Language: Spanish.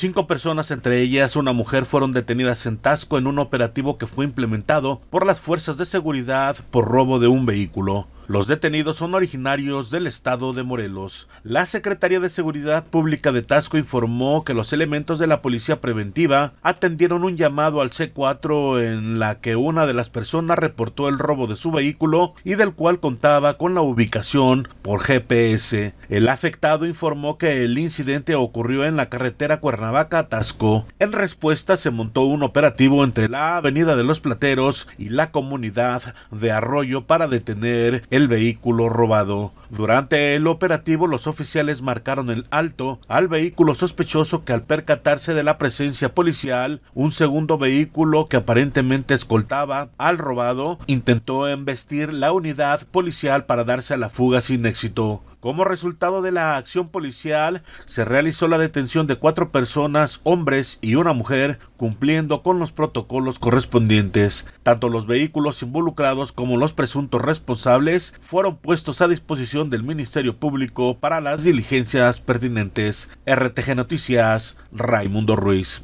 Cinco personas, entre ellas una mujer, fueron detenidas en Tasco en un operativo que fue implementado por las fuerzas de seguridad por robo de un vehículo. Los detenidos son originarios del estado de Morelos. La Secretaría de Seguridad Pública de Tasco informó que los elementos de la policía preventiva atendieron un llamado al C4 en la que una de las personas reportó el robo de su vehículo y del cual contaba con la ubicación por GPS. El afectado informó que el incidente ocurrió en la carretera Cuernavaca-Tasco. En respuesta se montó un operativo entre la Avenida de los Plateros y la comunidad de Arroyo para detener el el vehículo robado. Durante el operativo, los oficiales marcaron el alto al vehículo sospechoso que al percatarse de la presencia policial, un segundo vehículo que aparentemente escoltaba al robado intentó embestir la unidad policial para darse a la fuga sin éxito. Como resultado de la acción policial, se realizó la detención de cuatro personas, hombres y una mujer, cumpliendo con los protocolos correspondientes. Tanto los vehículos involucrados como los presuntos responsables fueron puestos a disposición del Ministerio Público para las diligencias pertinentes. RTG Noticias, Raimundo Ruiz.